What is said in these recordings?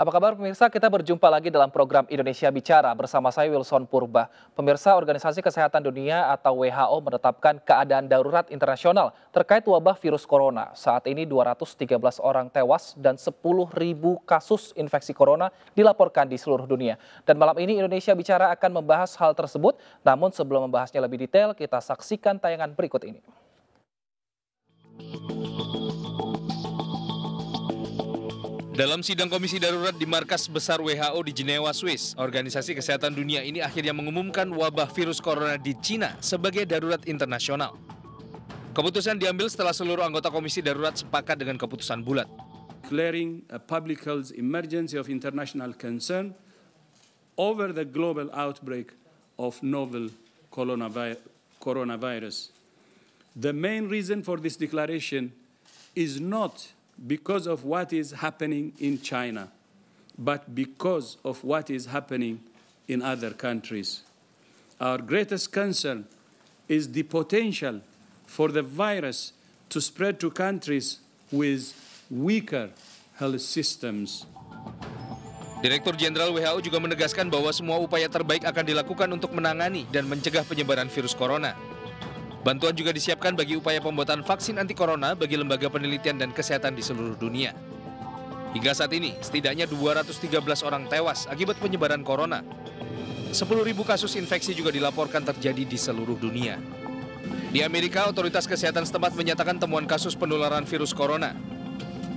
Apa kabar pemirsa? Kita berjumpa lagi dalam program Indonesia Bicara bersama saya Wilson Purba. Pemirsa Organisasi Kesehatan Dunia atau WHO menetapkan keadaan darurat internasional terkait wabah virus corona. Saat ini 213 orang tewas dan ribu kasus infeksi corona dilaporkan di seluruh dunia. Dan malam ini Indonesia Bicara akan membahas hal tersebut. Namun sebelum membahasnya lebih detail, kita saksikan tayangan berikut ini. Dalam sidang komisi darurat di markas besar WHO di Jenewa, Swiss, Organisasi Kesehatan Dunia ini akhirnya mengumumkan wabah virus corona di Cina sebagai darurat internasional. Keputusan diambil setelah seluruh anggota komisi darurat sepakat dengan keputusan bulat. Declaring a public health emergency of international concern over the global outbreak of novel coronavirus. The main reason for this declaration is not because of what is happening in China, but because of what is happening in other countries. Our greatest concern is the potential for the virus to spread to countries with weaker health systems. Direktur Jenderal WHO juga menegaskan bahwa semua upaya terbaik akan dilakukan untuk menangani dan mencegah penyebaran virus corona. Bantuan juga disiapkan bagi upaya pembuatan vaksin anti-corona bagi lembaga penelitian dan kesehatan di seluruh dunia. Hingga saat ini, setidaknya 213 orang tewas akibat penyebaran corona. 10.000 kasus infeksi juga dilaporkan terjadi di seluruh dunia. Di Amerika, otoritas kesehatan setempat menyatakan temuan kasus penularan virus corona.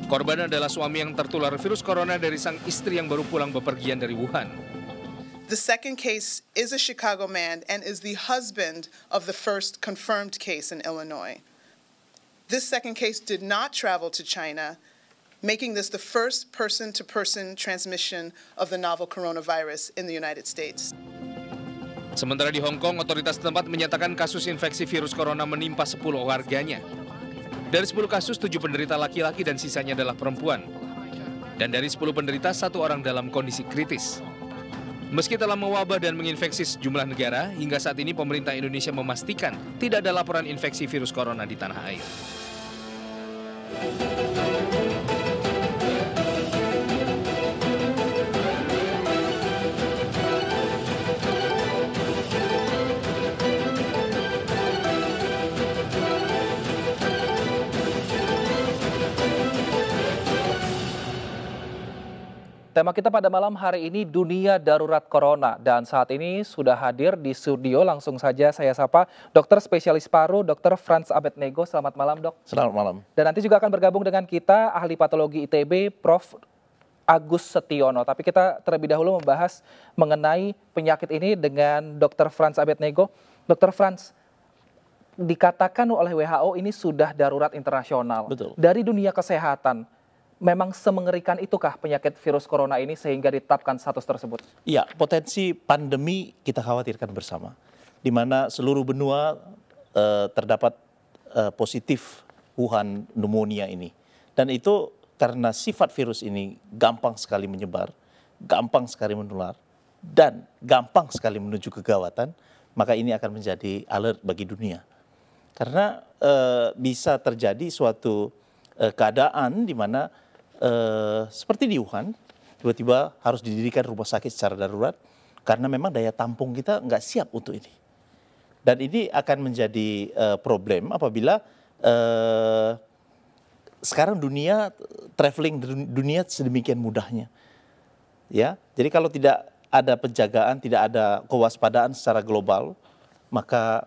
Korban adalah suami yang tertular virus corona dari sang istri yang baru pulang bepergian dari Wuhan. The second case is a Chicago man and is the husband of the first confirmed case in Illinois. This second case did not travel to China, making this the first person to person transmission of the novel coronavirus in the United States. Sementara di Hong Kong, otoritas tempat menyatakan kasus infeksi virus corona menimpa 10 warganya. Dari 10 kasus, 7 penderita laki-laki dan sisanya adalah perempuan. Dan dari 10 penderita, satu orang dalam kondisi kritis. Meski telah mewabah dan menginfeksi sejumlah negara, hingga saat ini pemerintah Indonesia memastikan tidak ada laporan infeksi virus corona di tanah air. Tema kita pada malam hari ini dunia darurat corona dan saat ini sudah hadir di studio langsung saja saya sapa dokter spesialis paru dokter Franz Abednego. Selamat malam, Dok. Selamat malam. Dan nanti juga akan bergabung dengan kita ahli patologi ITB Prof Agus Setiono. Tapi kita terlebih dahulu membahas mengenai penyakit ini dengan dokter Franz Abednego. dokter Franz, dikatakan oleh WHO ini sudah darurat internasional. Betul. Dari dunia kesehatan, memang semengerikan itukah penyakit virus corona ini sehingga ditetapkan status tersebut? Iya, potensi pandemi kita khawatirkan bersama. Di mana seluruh benua eh, terdapat eh, positif Wuhan pneumonia ini. Dan itu karena sifat virus ini gampang sekali menyebar, gampang sekali menular, dan gampang sekali menuju kegawatan, maka ini akan menjadi alert bagi dunia. Karena e, bisa terjadi suatu e, keadaan di mana eh, seperti di Wuhan, tiba-tiba harus didirikan rumah sakit secara darurat karena memang daya tampung kita nggak siap untuk ini. Dan ini akan menjadi eh, problem apabila eh, sekarang dunia traveling dunia sedemikian mudahnya. Ya, jadi kalau tidak ada penjagaan, tidak ada kewaspadaan secara global, maka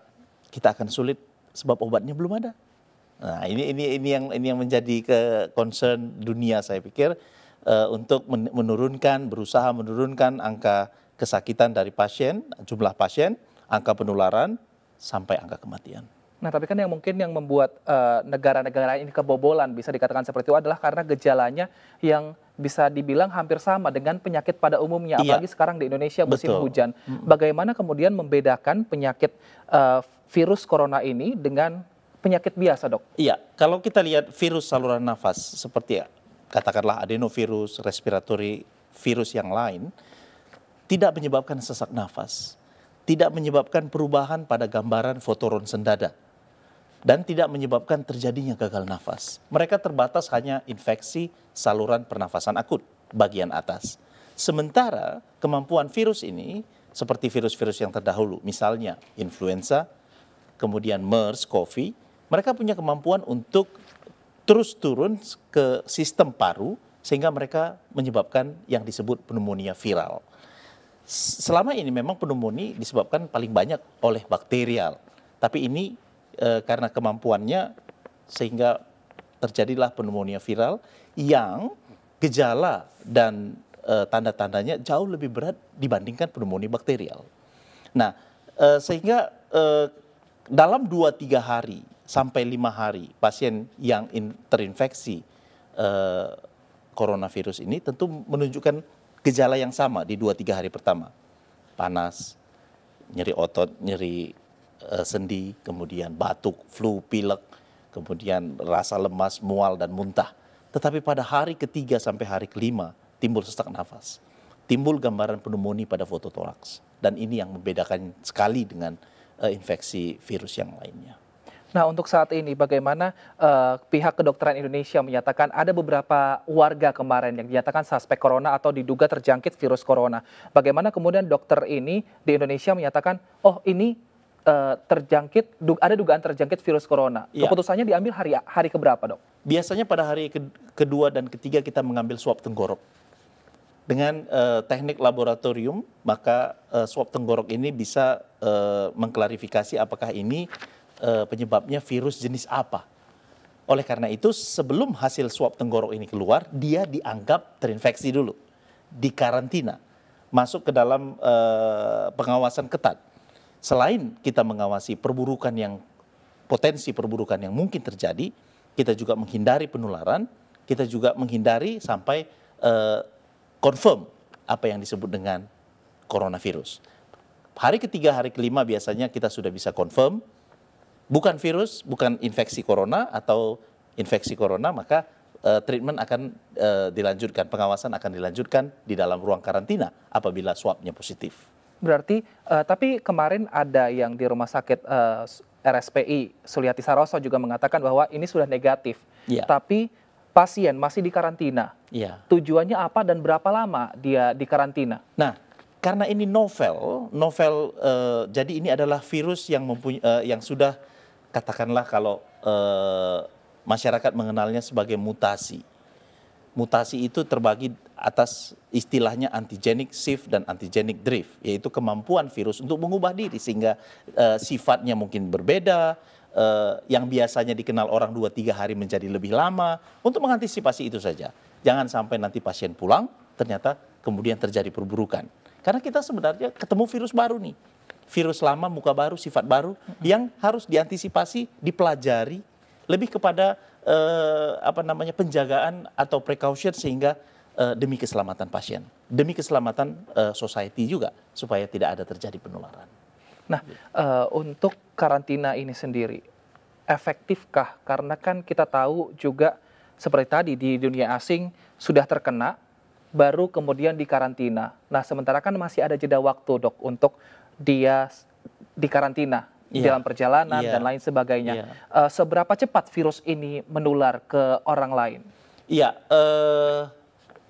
kita akan sulit sebab obatnya belum ada. Nah, ini ini ini yang ini yang menjadi ke concern dunia saya pikir uh, untuk menurunkan berusaha menurunkan angka kesakitan dari pasien, jumlah pasien, angka penularan sampai angka kematian. Nah, tapi kan yang mungkin yang membuat eh, negara-negara uh, ini kebobolan bisa dikatakan seperti itu adalah karena gejalanya yang bisa dibilang hampir sama dengan penyakit pada umumnya, iya. apalagi sekarang di Indonesia musim Betul. hujan. Bagaimana kemudian membedakan penyakit uh, virus corona ini dengan penyakit biasa, Dok? Iya, kalau kita lihat virus saluran nafas seperti ya, katakanlah adenovirus, respiratory virus yang lain tidak menyebabkan sesak nafas, tidak menyebabkan perubahan pada gambaran fotoron sendada, dan tidak menyebabkan terjadinya gagal nafas. Mereka terbatas hanya infeksi saluran pernafasan akut bagian atas. Sementara kemampuan virus ini seperti virus-virus yang terdahulu, misalnya influenza, kemudian MERS, COVID, mereka punya kemampuan untuk terus turun ke sistem paru sehingga mereka menyebabkan yang disebut pneumonia viral. Selama ini memang pneumonia disebabkan paling banyak oleh bakterial, tapi ini e, karena kemampuannya sehingga terjadilah pneumonia viral yang gejala dan e, tanda-tandanya jauh lebih berat dibandingkan pneumonia bakterial. Nah, e, sehingga e, dalam 2-3 hari sampai lima hari pasien yang in, terinfeksi uh, coronavirus ini tentu menunjukkan gejala yang sama di dua tiga hari pertama, panas, nyeri otot, nyeri uh, sendi, kemudian batuk, flu, pilek, kemudian rasa lemas, mual dan muntah. Tetapi pada hari ketiga sampai hari kelima timbul sesak nafas, timbul gambaran pneumonia pada foto toraks, dan ini yang membedakan sekali dengan uh, infeksi virus yang lainnya. Nah, untuk saat ini bagaimana uh, pihak kedokteran Indonesia menyatakan ada beberapa warga kemarin yang dinyatakan suspek corona atau diduga terjangkit virus corona. Bagaimana kemudian dokter ini di Indonesia menyatakan, "Oh, ini uh, terjangkit ada dugaan terjangkit virus corona." Ya. Keputusannya diambil hari hari keberapa, Dok? Biasanya pada hari ke kedua dan ketiga kita mengambil swab tenggorok dengan uh, teknik laboratorium maka uh, swab tenggorok ini bisa uh, mengklarifikasi apakah ini Eh, penyebabnya virus jenis apa. Oleh karena itu sebelum hasil swab tenggorok ini keluar, dia dianggap terinfeksi dulu, dikarantina, masuk ke dalam eh, pengawasan ketat. Selain kita mengawasi perburukan yang potensi perburukan yang mungkin terjadi, kita juga menghindari penularan, kita juga menghindari sampai eh, confirm apa yang disebut dengan coronavirus. Hari ketiga, hari kelima biasanya kita sudah bisa confirm bukan virus, bukan infeksi corona atau infeksi corona, maka uh, treatment akan uh, dilanjutkan, pengawasan akan dilanjutkan di dalam ruang karantina apabila swabnya positif. Berarti, uh, tapi kemarin ada yang di rumah sakit uh, RSPI Suliati Saroso juga mengatakan bahwa ini sudah negatif, ya. tapi pasien masih di karantina. Ya. Tujuannya apa dan berapa lama dia di karantina? Nah, karena ini novel, novel uh, jadi ini adalah virus yang mempunyai uh, yang sudah katakanlah kalau eh, masyarakat mengenalnya sebagai mutasi. Mutasi itu terbagi atas istilahnya antigenic shift dan antigenic drift, yaitu kemampuan virus untuk mengubah diri sehingga eh, sifatnya mungkin berbeda, eh, yang biasanya dikenal orang 2-3 hari menjadi lebih lama, untuk mengantisipasi itu saja. Jangan sampai nanti pasien pulang, ternyata kemudian terjadi perburukan. Karena kita sebenarnya ketemu virus baru nih virus lama, muka baru, sifat baru yang harus diantisipasi, dipelajari lebih kepada eh, apa namanya penjagaan atau precaution sehingga eh, demi keselamatan pasien, demi keselamatan eh, society juga supaya tidak ada terjadi penularan. Nah, uh, untuk karantina ini sendiri efektifkah? Karena kan kita tahu juga seperti tadi di dunia asing sudah terkena baru kemudian dikarantina. Nah, sementara kan masih ada jeda waktu, Dok, untuk dia dikarantina yeah. dalam perjalanan yeah. dan lain sebagainya. Yeah. Iya. Uh, seberapa cepat virus ini menular ke orang lain? Iya, uh,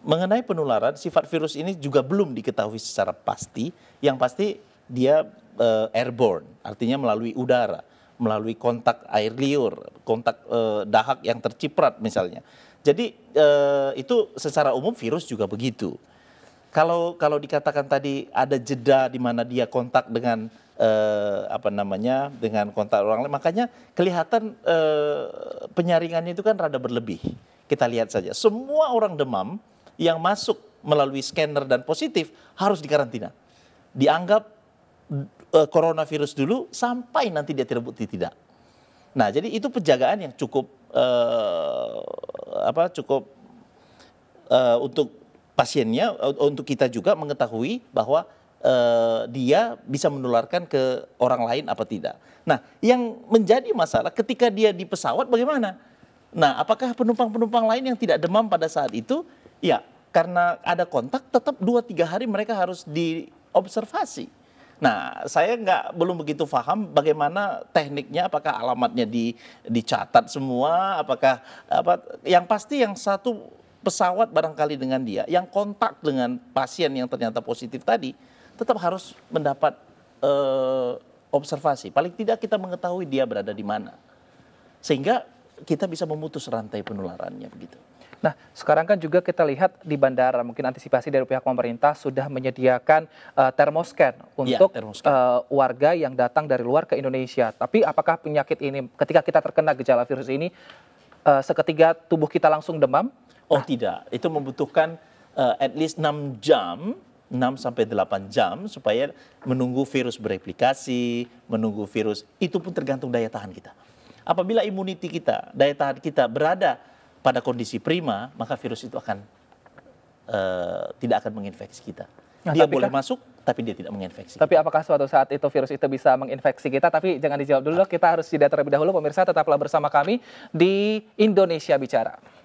mengenai penularan, sifat virus ini juga belum diketahui secara pasti. Yang pasti dia uh, airborne, artinya melalui udara, melalui kontak air liur, kontak uh, dahak yang terciprat misalnya. Jadi uh, itu secara umum virus juga begitu. Kalau kalau dikatakan tadi ada jeda di mana dia kontak dengan eh, apa namanya dengan kontak orang lain, makanya kelihatan eh, penyaringannya itu kan rada berlebih. Kita lihat saja, semua orang demam yang masuk melalui scanner dan positif harus dikarantina. Dianggap eh, coronavirus dulu sampai nanti dia terbukti tidak. Nah, jadi itu penjagaan yang cukup eh, apa cukup eh, untuk pasiennya uh, untuk kita juga mengetahui bahwa uh, dia bisa menularkan ke orang lain apa tidak. Nah, yang menjadi masalah ketika dia di pesawat bagaimana? Nah, apakah penumpang-penumpang lain yang tidak demam pada saat itu? Ya, karena ada kontak tetap 2-3 hari mereka harus diobservasi. Nah, saya nggak belum begitu paham bagaimana tekniknya, apakah alamatnya di, dicatat semua, apakah apa yang pasti yang satu pesawat barangkali dengan dia yang kontak dengan pasien yang ternyata positif tadi tetap harus mendapat uh, observasi. Paling tidak kita mengetahui dia berada di mana. Sehingga kita bisa memutus rantai penularannya begitu. Nah, sekarang kan juga kita lihat di bandara mungkin antisipasi dari pihak pemerintah sudah menyediakan uh, termoscan ya, untuk ya, termoscan. Uh, warga yang datang dari luar ke Indonesia. Tapi apakah penyakit ini ketika kita terkena gejala virus ini uh, seketika tubuh kita langsung demam? Oh tidak, itu membutuhkan uh, at least 6 jam 6 sampai 8 jam supaya menunggu virus bereplikasi, menunggu virus itu pun tergantung daya tahan kita. Apabila imuniti kita, daya tahan kita berada pada kondisi prima, maka virus itu akan uh, tidak akan menginfeksi kita. Nah, dia boleh kan, masuk tapi dia tidak menginfeksi. Tapi kita. apakah suatu saat itu virus itu bisa menginfeksi kita? Tapi jangan dijawab dulu, ah. kita harus jeda terlebih dahulu pemirsa tetaplah bersama kami di Indonesia bicara.